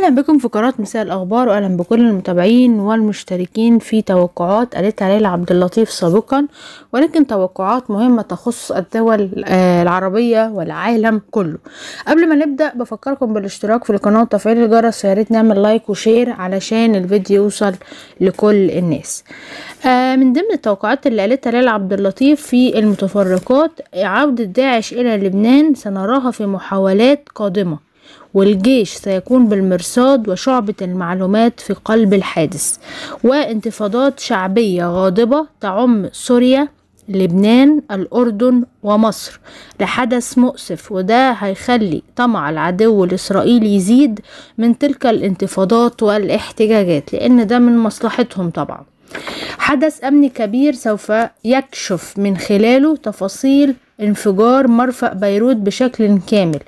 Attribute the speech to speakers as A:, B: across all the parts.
A: أهلا بكم في قناة مساء الأخبار وأهلا بكل المتابعين والمشتركين في توقعات قالت ليلى عبد اللطيف سابقا ولكن توقعات مهمة تخص الدول آه، العربية والعالم كله قبل ما نبدأ بفكركم بالاشتراك في القناة وتفعيل الجرس يا ريت نعمل لايك وشير علشان الفيديو يوصل لكل الناس آه، من ضمن التوقعات اللي قالتها ليلى عبد اللطيف في المتفرقات عودة داعش إلى لبنان سنراها في محاولات قادمة والجيش سيكون بالمرصاد وشعبة المعلومات في قلب الحادث وانتفاضات شعبية غاضبة تعم سوريا لبنان الأردن ومصر لحدث مؤسف وده هيخلي طمع العدو الإسرائيلي يزيد من تلك الانتفاضات والاحتجاجات لأن ده من مصلحتهم طبعا حدث أمني كبير سوف يكشف من خلاله تفاصيل انفجار مرفأ بيروت بشكل كامل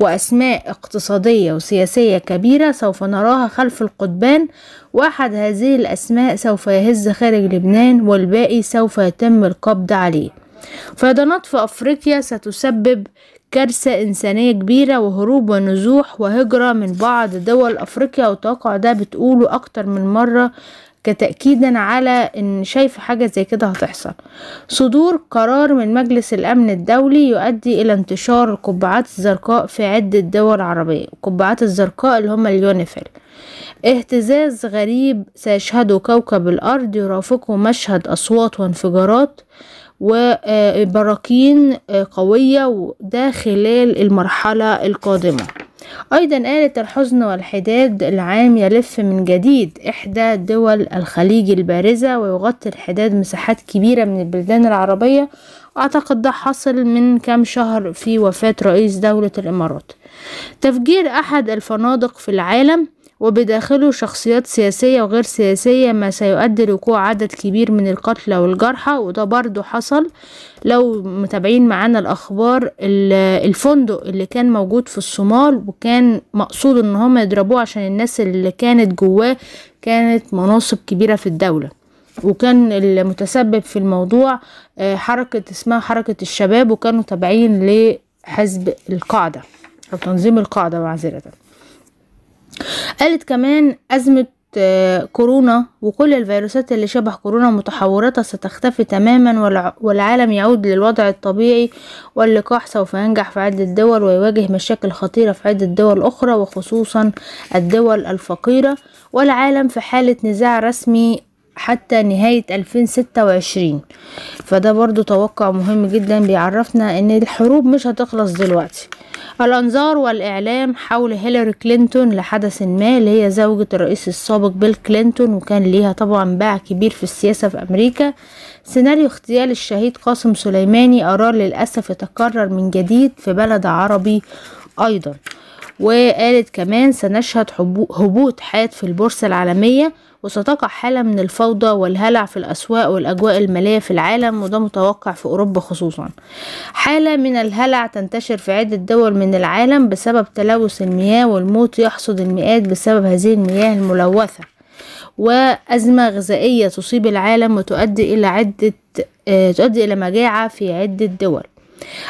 A: وأسماء اقتصادية وسياسية كبيرة سوف نراها خلف القضبان وأحد هذه الأسماء سوف يهز خارج لبنان والباقي سوف يتم القبض عليه فيضانات في أفريقيا ستسبب كارثة إنسانية كبيرة وهروب ونزوح وهجرة من بعض دول أفريقيا وتوقع ده بتقوله أكتر من مرة كتأكيدا على ان شايف حاجة زي كده هتحصل صدور قرار من مجلس الامن الدولي يؤدي الى انتشار القبعات الزرقاء في عدة دول عربية القبعات الزرقاء اللي هما اليونيفيل اهتزاز غريب سيشهده كوكب الارض يرافقه مشهد اصوات وانفجارات وبراكين آه، آه، قوية وده خلال المرحلة القادمة أيضا آلة الحزن والحداد العام يلف من جديد إحدى دول الخليج البارزة ويغطي الحداد مساحات كبيرة من البلدان العربية أعتقد ده حصل من كام شهر في وفاة رئيس دولة الإمارات تفجير أحد الفنادق في العالم وبداخله شخصيات سياسية وغير سياسية ما سيؤدي لوقوع عدد كبير من القتلى والجرحى وده برضو حصل لو متابعين معانا الأخبار الفندق اللي كان موجود في الصومال وكان مقصود ان هم يضربوه عشان الناس اللي كانت جواه كانت مناصب كبيرة في الدولة وكان المتسبب في الموضوع آه، حركة اسمها حركة الشباب وكانوا تابعين لحزب القاعدة أو تنظيم القاعدة معذرة قالت كمان أزمة آه، كورونا وكل الفيروسات اللي شبه كورونا متحورتها ستختفي تماما والعالم يعود للوضع الطبيعي واللقاح سوف ينجح في عدة دول ويواجه مشاكل خطيرة في عدة دول أخرى وخصوصا الدول الفقيرة والعالم في حالة نزاع رسمي حتى نهاية 2026 فده برضو توقع مهم جدا بيعرفنا ان الحروب مش هتخلص دلوقتي الأنظار والإعلام حول هيلاري كلينتون لحدث ما اللي هي زوجة الرئيس السابق بيل كلينتون وكان ليها طبعا باع كبير في السياسة في أمريكا سيناريو اغتيال الشهيد قاسم سليماني قرار للأسف يتكرر من جديد في بلد عربي أيضا وقالت كمان سنشهد هبوط حاد في البورصة العالمية وستقع حالة من الفوضى والهلع في الأسواق والأجواء المالية في العالم وده متوقع في أوروبا خصوصا حالة من الهلع تنتشر في عدة دول من العالم بسبب تلوث المياه والموت يحصد المئات بسبب هذه المياه الملوثة وأزمة غذائية تصيب العالم وتؤدي إلى عدة آه، تؤدي إلى مجاعة في عدة دول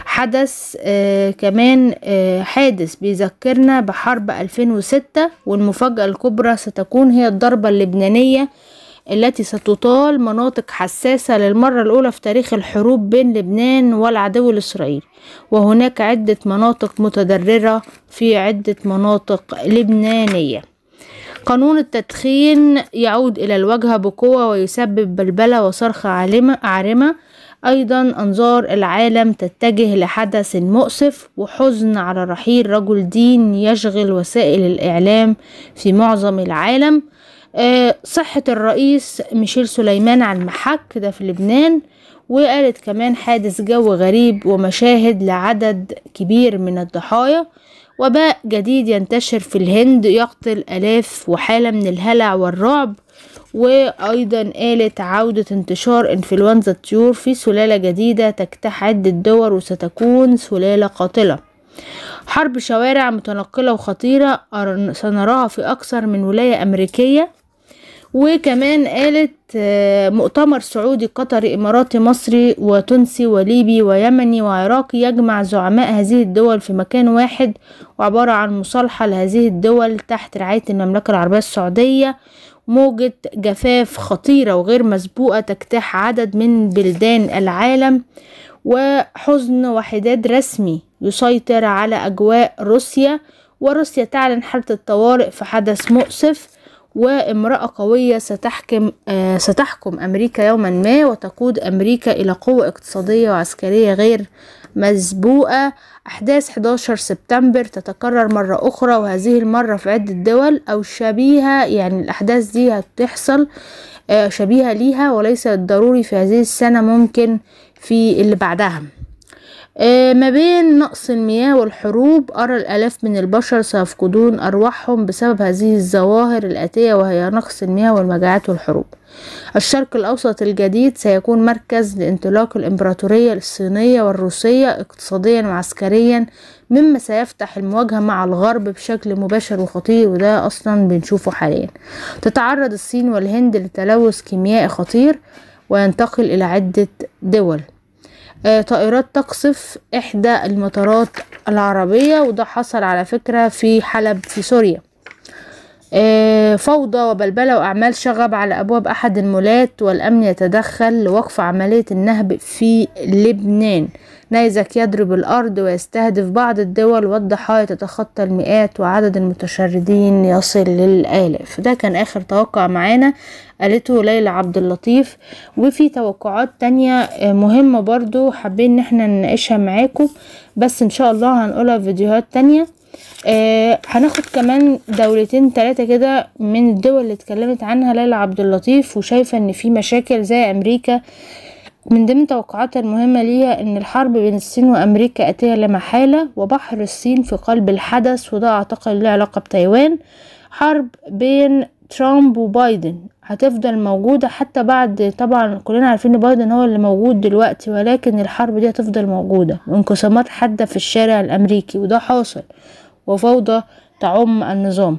A: حدث آه كمان آه حادث بيذكرنا بحرب 2006 والمفاجأة الكبرى ستكون هي الضربة اللبنانية التي ستطال مناطق حساسة للمرة الأولى في تاريخ الحروب بين لبنان والعدو الإسرائيلي وهناك عدة مناطق متضررة في عدة مناطق لبنانية قانون التدخين يعود إلى الواجهة بقوة ويسبب بلبلة وصرخة عارمة أيضا أنظار العالم تتجه لحدث مؤسف وحزن على رحيل رجل دين يشغل وسائل الإعلام في معظم العالم آه، صحة الرئيس ميشيل سليمان على المحك ده في لبنان وقالت كمان حادث جو غريب ومشاهد لعدد كبير من الضحايا وباء جديد ينتشر في الهند يقتل آلاف وحالة من الهلع والرعب وأيضا قالت عودة انتشار إنفلونزا الطيور في سلالة جديدة تجتاح عدة دول وستكون سلالة قاتلة حرب شوارع متنقلة وخطيرة سنراها في أكثر من ولاية أمريكية وكمان قالت آه، مؤتمر سعودي قطري إماراتي مصري وتونسي وليبي ويمني وعراقي يجمع زعماء هذه الدول في مكان واحد وعبارة عن مصالحة لهذه الدول تحت رعاية المملكة العربية السعودية موجة جفاف خطيرة وغير مسبوقة تجتاح عدد من بلدان العالم وحزن وحداد رسمي يسيطر على أجواء روسيا وروسيا تعلن حالة الطوارئ في حدث مؤسف وامرأة قوية ستحكم آه، ستحكم أمريكا يوما ما وتقود أمريكا إلى قوة اقتصادية وعسكرية غير مسبوقة أحداث 11 سبتمبر تتكرر مرة أخرى وهذه المرة في عدة دول أو شبيهة يعني الأحداث دي هتحصل آه، شبيهة ليها وليس ضروري في هذه السنة ممكن في اللي بعدها آه، ما بين نقص المياه والحروب أرى الآلاف من البشر سيفقدون أرواحهم بسبب هذه الظواهر الآتية وهي نقص المياه والمجاعات والحروب الشرق الأوسط الجديد سيكون مركز لانطلاق الإمبراطورية الصينية والروسية اقتصاديا وعسكريا مما سيفتح المواجهة مع الغرب بشكل مباشر وخطير وده أصلا بنشوفه حاليا تتعرض الصين والهند لتلوث كيميائي خطير وينتقل إلى عدة دول آه، طائرات تقصف إحدى المطارات العربية وده حصل على فكرة في حلب في سوريا آه، فوضى وبلبلة وأعمال شغب على أبواب أحد المولات والأمن يتدخل لوقف عملية النهب في لبنان نيزك يضرب الأرض ويستهدف بعض الدول والضحايا تتخطى المئات وعدد المتشردين يصل للآلاف ده كان آخر توقع معانا قالته ليلى عبد اللطيف وفي توقعات تانية آه، مهمة برضو حابين ان احنا نناقشها معاكم بس ان شاء الله هنقولها في فيديوهات تانية آه هناخد كمان دولتين تلاتة كده من الدول اللي اتكلمت عنها ليلى عبد اللطيف وشايفة ان في مشاكل زي امريكا آه من ضمن توقعات المهمة ليها أن الحرب بين الصين وأمريكا أتيها لمحالة وبحر الصين في قلب الحدث وده أعتقد له علاقة بتايوان حرب بين ترامب وبايدن هتفضل موجودة حتى بعد طبعا كلنا عارفين ان بايدن هو اللي موجود دلوقتي ولكن الحرب دي هتفضل موجودة وانقسامات حادة في الشارع الأمريكي وده حاصل وفوضى تعم النظام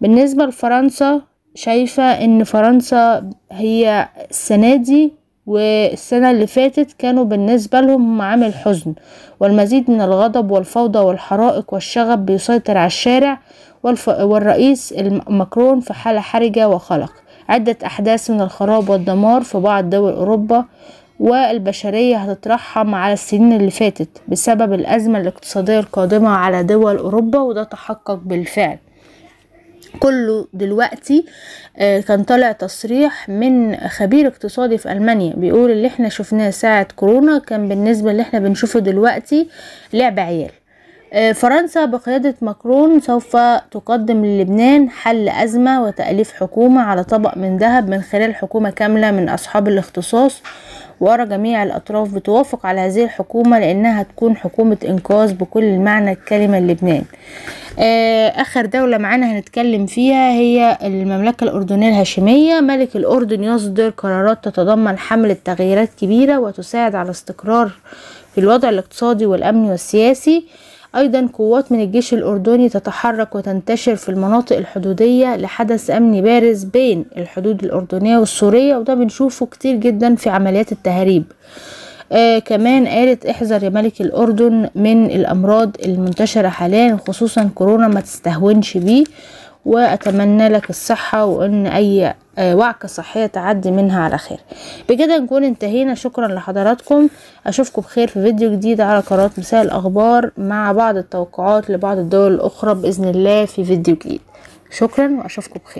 A: بالنسبة لفرنسا شايفة ان فرنسا هي السنة دي والسنة اللي فاتت كانوا بالنسبة لهم عامل حزن والمزيد من الغضب والفوضى والحرائق والشغب بيسيطر على الشارع والف... والرئيس ماكرون في حالة حرجة وخلق عدة أحداث من الخراب والدمار في بعض دول أوروبا والبشرية هتترحم على السنين اللي فاتت بسبب الأزمة الاقتصادية القادمة على دول أوروبا وده تحقق بالفعل كله دلوقتي آه، كان طالع تصريح من خبير اقتصادي في المانيا بيقول اللي احنا شفناه ساعه كورونا كان بالنسبه اللي احنا بنشوفه دلوقتي لعب عيال آه، فرنسا بقيادة ماكرون سوف تقدم للبنان حل أزمة وتأليف حكومة على طبق من ذهب من خلال حكومة كاملة من أصحاب الاختصاص وأرى جميع الأطراف بتوافق على هذه الحكومة لأنها تكون حكومة إنقاذ بكل معنى الكلمة للبنان آه، آخر دولة معانا هنتكلم فيها هي المملكة الأردنية الهاشمية ملك الأردن يصدر قرارات تتضمن حملة تغييرات كبيرة وتساعد على استقرار في الوضع الاقتصادي والأمني والسياسي أيضا قوات من الجيش الأردني تتحرك وتنتشر في المناطق الحدودية لحدث أمني بارز بين الحدود الأردنية والسورية وده بنشوفه كتير جدا في عمليات التهريب آه كمان قالت احذر يا ملك الأردن من الأمراض المنتشرة حاليا خصوصا كورونا ما تستهونش بيه واتمنى لك الصحه وان اي آه، وعكه صحيه تعدي منها على خير بكده نكون انتهينا شكرا لحضراتكم اشوفكم بخير في فيديو جديد على قناه مساء الاخبار مع بعض التوقعات لبعض الدول الاخرى باذن الله في فيديو جديد شكرا واشوفكم بخير